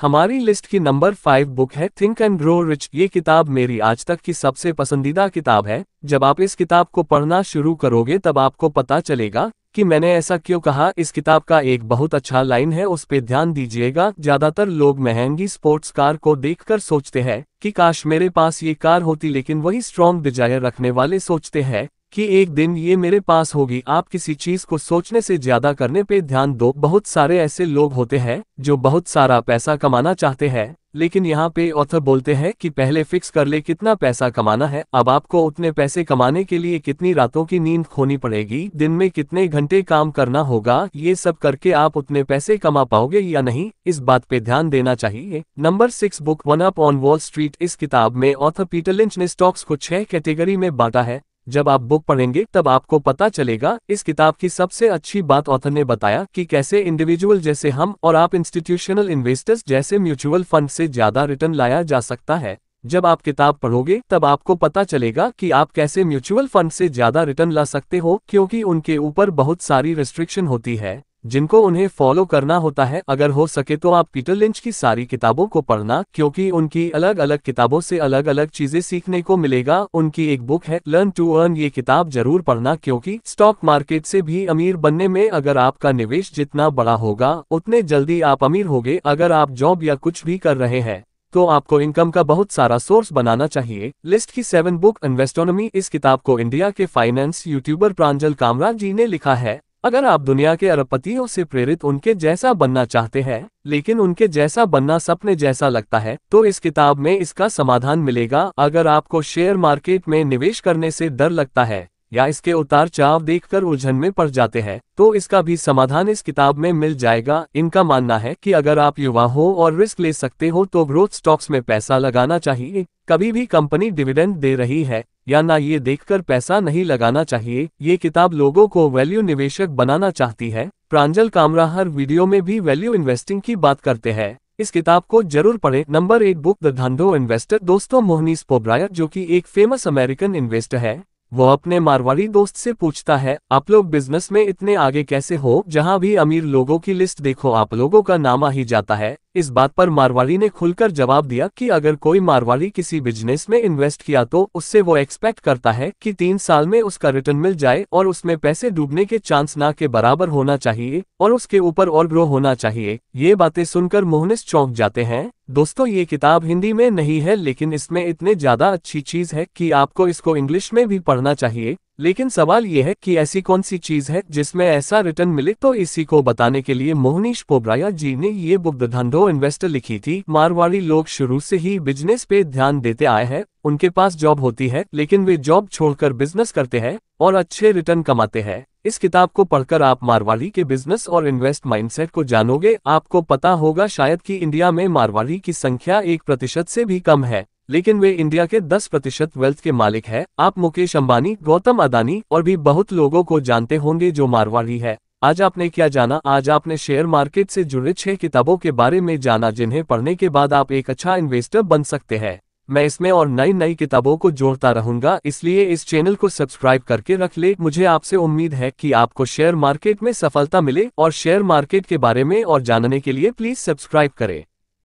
हमारी लिस्ट की number five book है थिंक एंड ग्रो रिच ये किताब मेरी आज तक की सबसे पसंदीदा किताब है जब आप इस किताब को पढ़ना शुरू करोगे तब आपको पता चलेगा कि मैंने ऐसा क्यों कहा इस किताब का एक बहुत अच्छा लाइन है उस पर ध्यान दीजिएगा ज्यादातर लोग महंगी स्पोर्ट्स कार को देखकर सोचते हैं कि काश मेरे पास ये कार होती लेकिन वही स्ट्रॉन्ग डिजायर रखने वाले सोचते हैं कि एक दिन ये मेरे पास होगी आप किसी चीज को सोचने से ज्यादा करने पे ध्यान दो बहुत सारे ऐसे लोग होते हैं जो बहुत सारा पैसा कमाना चाहते हैं लेकिन यहाँ पे ऑथर बोलते हैं कि पहले फिक्स कर ले कितना पैसा कमाना है अब आपको उतने पैसे कमाने के लिए कितनी रातों की नींद खोनी पड़ेगी दिन में कितने घंटे काम करना होगा ये सब करके आप उतने पैसे कमा पाओगे या नहीं इस बात पे ध्यान देना चाहिए number six book one up on Wall Street इस किताब में ऑथर पीटर लिंच ने स्टॉक्स को छह कैटेगरी में बांटा है जब आप बुक पढ़ेंगे तब आपको पता चलेगा इस किताब की सबसे अच्छी बात ऑथर ने बताया कि कैसे इंडिविजुअल जैसे हम और आप इंस्टीट्यूशनल इन्वेस्टर्स जैसे म्यूचुअल फंड से ज्यादा रिटर्न लाया जा सकता है जब आप किताब पढ़ोगे तब आपको पता चलेगा कि आप कैसे म्यूचुअल फंड से ज्यादा रिटर्न ला सकते हो क्योंकि उनके ऊपर बहुत सारी रिस्ट्रिक्शन होती है जिनको उन्हें फॉलो करना होता है अगर हो सके तो आप पीटर लिंच की सारी किताबों को पढ़ना क्योंकि उनकी अलग अलग किताबों से अलग अलग चीजें सीखने को मिलेगा उनकी एक बुक है लर्न टू अर्न ये किताब जरूर पढ़ना क्योंकि स्टॉक मार्केट से भी अमीर बनने में अगर आपका निवेश जितना बड़ा होगा उतने जल्दी आप अमीर हो अगर आप जॉब या कुछ भी कर रहे हैं तो आपको इनकम का बहुत सारा सोर्स बनाना चाहिए लिस्ट की सेवन बुक इन्वेस्टोनोमी इस किताब को इंडिया के फाइनेंस यूट्यूबर प्रांजल कामराज जी ने लिखा है अगर आप दुनिया के अरबपतियों से प्रेरित उनके जैसा बनना चाहते हैं लेकिन उनके जैसा बनना सपने जैसा लगता है तो इस किताब में इसका समाधान मिलेगा अगर आपको शेयर मार्केट में निवेश करने से डर लगता है या इसके उतार चाव देखकर उलझन में पड़ जाते हैं तो इसका भी समाधान इस किताब में मिल जाएगा इनका मानना है कि अगर आप युवा हो और रिस्क ले सकते हो तो ग्रोथ स्टॉक्स में पैसा लगाना चाहिए कभी भी कंपनी डिविडेंड दे रही है या ना ये देखकर पैसा नहीं लगाना चाहिए ये किताब लोगों को वैल्यू निवेशक बनाना चाहती है प्रांजल कामरा हर वीडियो में भी वैल्यू इन्वेस्टिंग की बात करते हैं इस किताब को जरूर पढ़ें number eight book the Dhandho investor दोस्तों मोहनीस पोब्रायर जो कि एक फेमस अमेरिकन इन्वेस्टर है वह अपने मारवाड़ी दोस्त से पूछता है आप लोग बिजनेस में इतने आगे कैसे हो जहां भी अमीर लोगों की लिस्ट देखो आप लोगों का नाम आ ही जाता है इस बात पर मारवाड़ी ने खुलकर जवाब दिया कि अगर कोई मारवाड़ी किसी बिजनेस में इन्वेस्ट किया तो उससे वो एक्सपेक्ट करता है कि तीन साल में उसका रिटर्न मिल जाए और उसमें पैसे डूबने के चांस ना के बराबर होना चाहिए और उसके ऊपर और ग्रो होना चाहिए ये बातें सुनकर मोहनिस चौंक जाते हैं दोस्तों ये किताब हिंदी में नहीं है लेकिन इसमें इतने ज्यादा अच्छी चीज है कि आपको इसको इंग्लिश में भी पढ़ना चाहिए लेकिन सवाल यह है कि ऐसी कौन सी चीज है जिसमें ऐसा रिटर्न मिले तो इसी को बताने के लिए मोहनीश पोबराया जी ने ये बुक धंधो इन्वेस्टर लिखी थी मारवाड़ी लोग शुरू से ही बिजनेस पे ध्यान देते आए हैं उनके पास जॉब होती है लेकिन वे जॉब छोड़कर बिजनेस करते हैं और अच्छे रिटर्न कमाते हैं इस किताब को पढ़कर आप मारवाड़ी के बिजनेस और इन्वेस्ट माइंडसेट को जानोगे आपको पता होगा शायद कि इंडिया में मारवाड़ी की संख्या एक प्रतिशत से भी कम है लेकिन वे इंडिया के 10 प्रतिशत वेल्थ के मालिक हैं आप मुकेश अंबानी गौतम अदानी और भी बहुत लोगों को जानते होंगे जो मारवाड़ी है आज आपने क्या जाना आज आपने शेयर मार्केट से जुड़े छह किताबों के बारे में जाना जिन्हें पढ़ने के बाद आप एक अच्छा इन्वेस्टर बन सकते हैं मैं इसमें और नई नई किताबों को जोड़ता रहूंगा इसलिए इस चैनल को सब्सक्राइब करके रख ले मुझे आपसे उम्मीद है कि आपको शेयर मार्केट में सफलता मिले और शेयर मार्केट के बारे में और जानने के लिए प्लीज सब्सक्राइब करें